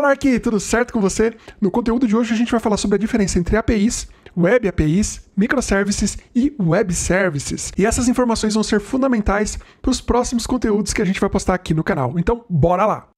Fala Arqui, tudo certo com você? No conteúdo de hoje a gente vai falar sobre a diferença entre APIs, Web APIs, Microservices e Web Services. E essas informações vão ser fundamentais para os próximos conteúdos que a gente vai postar aqui no canal. Então, bora lá!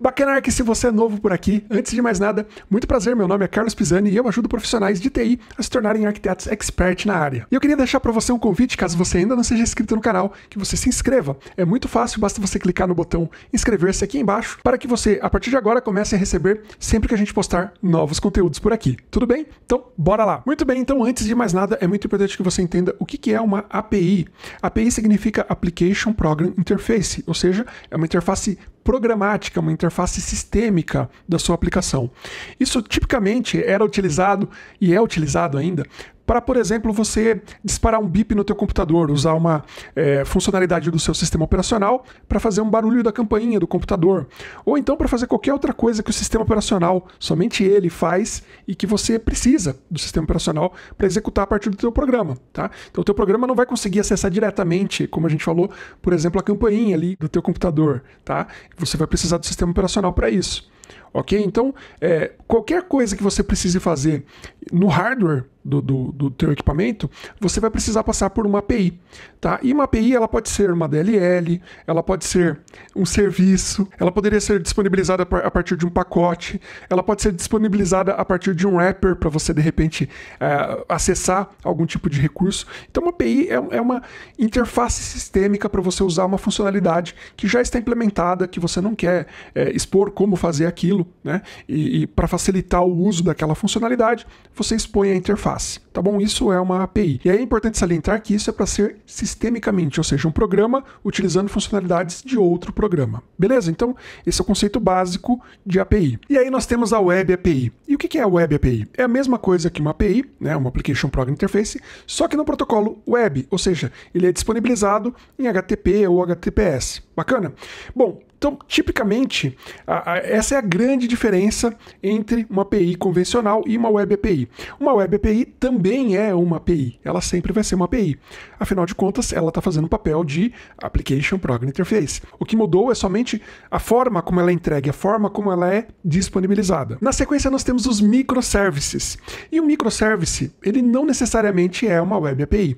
Bacanar que se você é novo por aqui, antes de mais nada, muito prazer, meu nome é Carlos Pisani e eu ajudo profissionais de TI a se tornarem arquitetos expert na área. E eu queria deixar para você um convite, caso você ainda não seja inscrito no canal, que você se inscreva. É muito fácil, basta você clicar no botão inscrever-se aqui embaixo para que você, a partir de agora, comece a receber sempre que a gente postar novos conteúdos por aqui. Tudo bem? Então, bora lá. Muito bem, então antes de mais nada, é muito importante que você entenda o que é uma API. API significa Application Program Interface, ou seja, é uma interface programática, uma interface sistêmica da sua aplicação. Isso tipicamente era utilizado e é utilizado ainda para, por exemplo, você disparar um bip no teu computador, usar uma é, funcionalidade do seu sistema operacional para fazer um barulho da campainha do computador, ou então para fazer qualquer outra coisa que o sistema operacional, somente ele faz e que você precisa do sistema operacional para executar a partir do teu programa, tá? Então o teu programa não vai conseguir acessar diretamente, como a gente falou, por exemplo, a campainha ali do teu computador, tá? Você vai precisar do sistema operacional para isso. Ok? Então, é, qualquer coisa que você precise fazer no hardware do, do, do teu equipamento, você vai precisar passar por uma API. Tá? E uma API ela pode ser uma DLL, ela pode ser um serviço, ela poderia ser disponibilizada a partir de um pacote, ela pode ser disponibilizada a partir de um wrapper para você, de repente, é, acessar algum tipo de recurso. Então, uma API é, é uma interface sistêmica para você usar uma funcionalidade que já está implementada, que você não quer é, expor como fazer aquilo né? E, e para facilitar o uso daquela funcionalidade, você expõe a interface, tá bom? Isso é uma API. E aí é importante salientar que isso é para ser sistemicamente, ou seja, um programa utilizando funcionalidades de outro programa. Beleza? Então, esse é o conceito básico de API. E aí nós temos a Web API. E o que é a Web API? É a mesma coisa que uma API, né? Uma Application Program Interface, só que no protocolo web, ou seja, ele é disponibilizado em HTTP ou HTTPS. Bacana? Bom, então, tipicamente, a, a, essa é a grande diferença entre uma API convencional e uma web API. Uma web API também é uma API, ela sempre vai ser uma API. Afinal de contas, ela está fazendo o papel de Application Program Interface. O que mudou é somente a forma como ela é entregue, a forma como ela é disponibilizada. Na sequência, nós temos os microservices. E o microservice, ele não necessariamente é uma web API.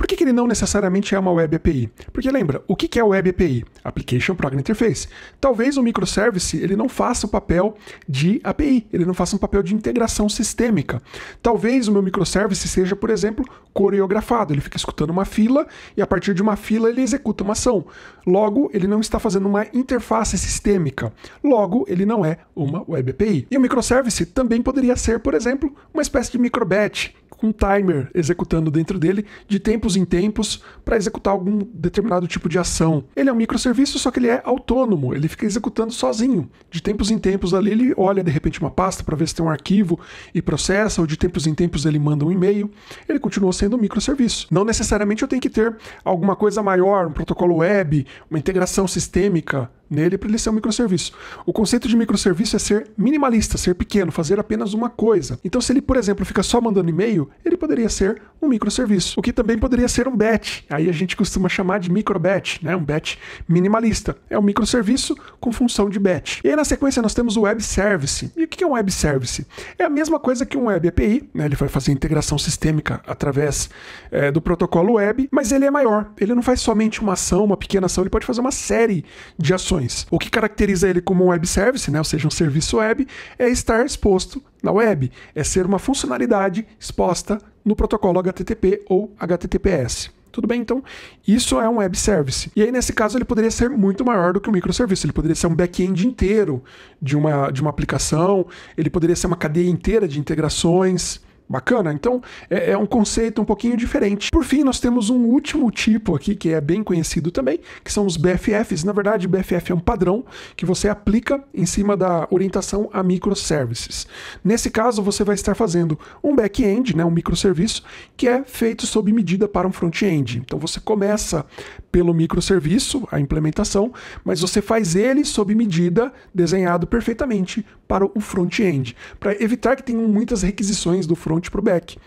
Por que, que ele não necessariamente é uma web API? Porque lembra, o que, que é web API? Application Program Interface. Talvez o microservice ele não faça o papel de API, ele não faça um papel de integração sistêmica. Talvez o meu microservice seja, por exemplo, coreografado. Ele fica escutando uma fila e a partir de uma fila ele executa uma ação. Logo, ele não está fazendo uma interface sistêmica. Logo, ele não é uma web API. E o microservice também poderia ser, por exemplo, uma espécie de microbatch com um timer executando dentro dele de tempos em tempos para executar algum determinado tipo de ação. Ele é um microserviço, só que ele é autônomo, ele fica executando sozinho. De tempos em tempos ali ele olha de repente uma pasta para ver se tem um arquivo e processa, ou de tempos em tempos ele manda um e-mail. Ele continua sendo um microserviço. Não necessariamente eu tenho que ter alguma coisa maior, um protocolo web, uma integração sistêmica nele para ele ser um microserviço. O conceito de microserviço é ser minimalista, ser pequeno, fazer apenas uma coisa. Então, se ele, por exemplo, fica só mandando e-mail, ele poderia ser um microserviço, o que também poderia ser um batch. Aí a gente costuma chamar de microbatch, né? Um batch minimalista. É um microserviço com função de batch. E aí, na sequência nós temos o web service. E o que é um web service? É a mesma coisa que um web API, né? Ele vai fazer integração sistêmica através é, do protocolo web, mas ele é maior. Ele não faz somente uma ação, uma pequena ação, ele pode fazer uma série de ações. O que caracteriza ele como um web service, né? Ou seja, um serviço web, é estar exposto na web, é ser uma funcionalidade exposta no protocolo HTTP ou HTTPS. Tudo bem, então isso é um web service. E aí, nesse caso, ele poderia ser muito maior do que um microserviço. Ele poderia ser um back-end inteiro de uma, de uma aplicação, ele poderia ser uma cadeia inteira de integrações. Bacana? Então é, é, um conceito um pouquinho diferente. Por fim, nós temos um último tipo aqui que é bem conhecido também, que são os BFFs. Na verdade, BFF é um padrão que você aplica em cima da orientação a microservices. Nesse caso, você vai estar fazendo um back-end, né, um microserviço, que é feito sob medida para um front-end. Então você começa pelo microserviço, a implementação, mas você faz ele sob medida, desenhado perfeitamente para o front-end, para evitar que tenham muitas requisições do front para o back.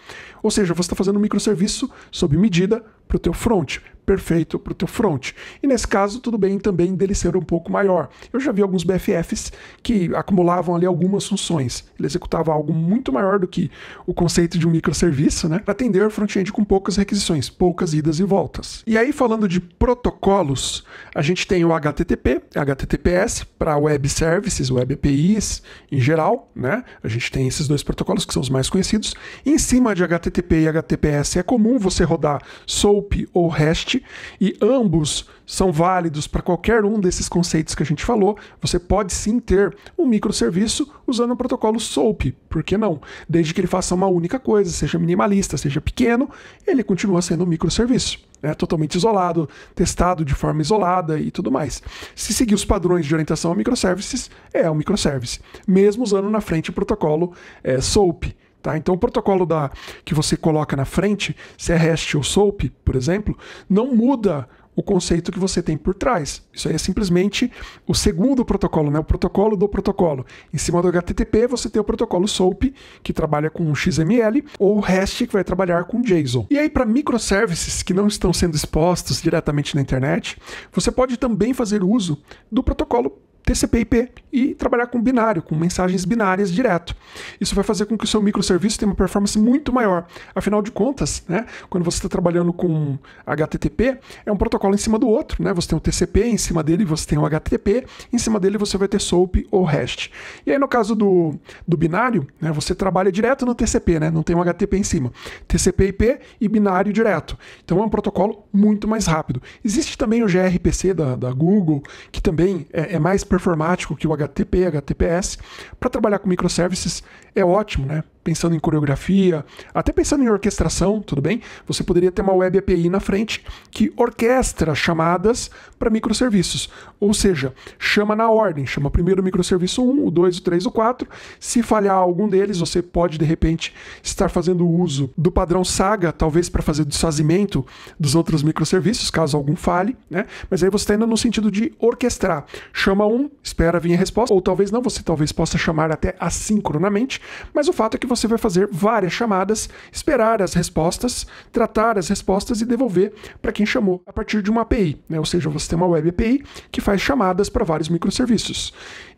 Ou seja, você está fazendo um microserviço sob medida para o teu front perfeito para o teu front. E nesse caso, tudo bem também dele ser um pouco maior. Eu já vi alguns BFFs que acumulavam ali algumas funções. Ele executava algo muito maior do que o conceito de um microserviço, né? Para atender front-end com poucas requisições, poucas idas e voltas. E aí, falando de protocolos, a gente tem o HTTP, HTTPS para web services, web APIs em geral, né? A gente tem esses dois protocolos que são os mais conhecidos. E em cima de HTTP e HTTPS é comum você rodar SOAP SOAP ou REST e ambos são válidos para qualquer um desses conceitos que a gente falou. Você pode sim ter um microserviço usando o protocolo SOAP, por que não? Desde que ele faça uma única coisa, seja minimalista, seja pequeno, ele continua sendo um microserviço. É totalmente isolado, testado de forma isolada e tudo mais. Se seguir os padrões de orientação a microservices, é um microservice, mesmo usando na frente o protocolo é, SOAP. Tá? Então, o protocolo da, que você coloca na frente, se é REST ou SOAP, por exemplo, não muda o conceito que você tem por trás. Isso aí é simplesmente o segundo protocolo, né? o protocolo do protocolo. Em cima do HTTP, você tem o protocolo SOAP, que trabalha com XML, ou o REST, que vai trabalhar com JSON. E aí, para microservices que não estão sendo expostos diretamente na internet, você pode também fazer uso do protocolo TCP/IP e trabalhar com binário, com mensagens binárias direto. Isso vai fazer com que o seu microserviço tenha uma performance muito maior. Afinal de contas, né, quando você está trabalhando com HTTP, é um protocolo em cima do outro. Né? Você tem o TCP, em cima dele você tem o HTTP, em cima dele você vai ter SOAP ou REST. E aí no caso do, do binário, né, você trabalha direto no TCP, né? não tem um HTTP em cima. TCP/IP e binário direto. Então é um protocolo muito mais rápido. Existe também o gRPC da, da Google, que também é, é mais performático que o HTTP, HTTPS, para trabalhar com microservices é ótimo, né? pensando em coreografia, até pensando em orquestração, tudo bem? Você poderia ter uma web API na frente que orquestra chamadas para microserviços. Ou seja, chama na ordem, chama primeiro o microserviço 1, o 2, o 3, o 4. Se falhar algum deles, você pode de repente estar fazendo uso do padrão Saga, talvez para fazer desfazimento dos outros microserviços, caso algum fale, né? Mas aí você está indo no sentido de orquestrar. Chama um, espera vir a resposta, ou talvez não, você talvez possa chamar até assincronamente, mas o fato é que você vai fazer várias chamadas, esperar as respostas, tratar as respostas e devolver para quem chamou a partir de uma API. Né? Ou seja, você tem uma web API que faz chamadas para vários microserviços.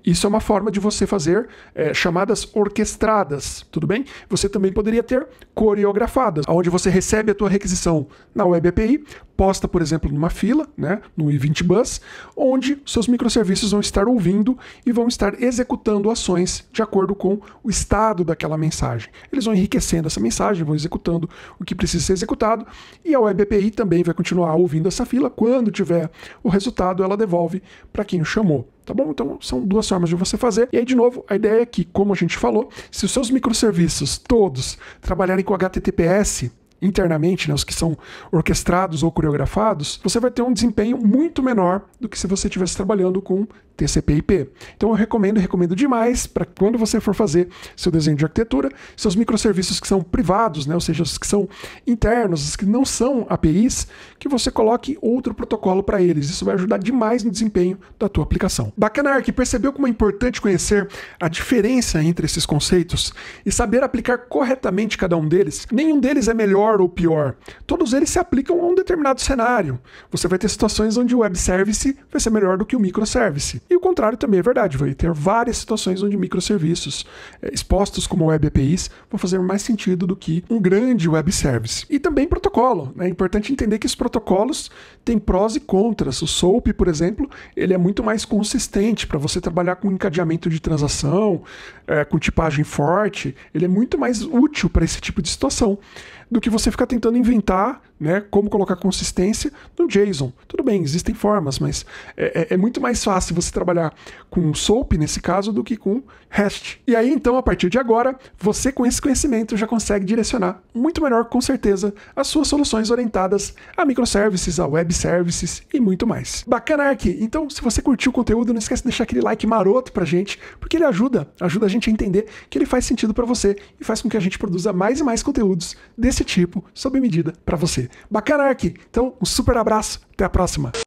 Isso é uma forma de você fazer é, chamadas orquestradas, tudo bem? Você também poderia ter coreografadas, onde você recebe a tua requisição na Web API, posta, por exemplo, numa fila, né, no event bus, onde seus microserviços vão estar ouvindo e vão estar executando ações de acordo com o estado daquela mensagem. Eles vão enriquecendo essa mensagem, vão executando o que precisa ser executado e a Web API também vai continuar ouvindo essa fila. Quando tiver o resultado, ela devolve para quem o chamou tá bom? Então são duas formas de você fazer. E aí, de novo, a ideia é que, como a gente falou, se os seus microserviços todos trabalharem com HTTPS, internamente, né, os que são orquestrados ou coreografados, você vai ter um desempenho muito menor do que se você estivesse trabalhando com TCP/IP. Então eu recomendo, recomendo demais para quando você for fazer seu desenho de arquitetura, seus microserviços que são privados, né, ou seja, os que são internos, os que não são APIs, que você coloque outro protocolo para eles. Isso vai ajudar demais no desempenho da tua aplicação. Ark, percebeu como é importante conhecer a diferença entre esses conceitos e saber aplicar corretamente cada um deles. Nenhum deles é melhor melhor ou pior. Todos eles se aplicam a um determinado cenário. Você vai ter situações onde o web service vai ser melhor do que o microservice. E o contrário também é verdade. Vai ter várias situações onde microserviços eh, expostos como web APIs vão fazer mais sentido do que um grande web service. E também protocolo. Né? É importante entender que os protocolos têm prós e contras. O SOAP, por exemplo, ele é muito mais consistente para você trabalhar com encadeamento de transação, é, com tipagem forte. Ele é muito mais útil para esse tipo de situação do que você ficar tentando inventar né, como colocar consistência no JSON. Tudo bem, existem formas, mas é, é, é, muito mais fácil você trabalhar com SOAP, nesse caso, do que com REST. E aí, então, a partir de agora, você com esse conhecimento já consegue direcionar muito melhor, com certeza, as suas soluções orientadas a microservices, a web services e muito mais. Bacana, Ark! Então, se você curtiu o conteúdo, não esquece de deixar aquele like maroto pra gente, porque ele ajuda, ajuda a gente a entender que ele faz sentido para você e faz com que a gente produza mais e mais conteúdos desse tipo, sob medida, para você bacana Bacarark! Então, um super abraço, até a próxima!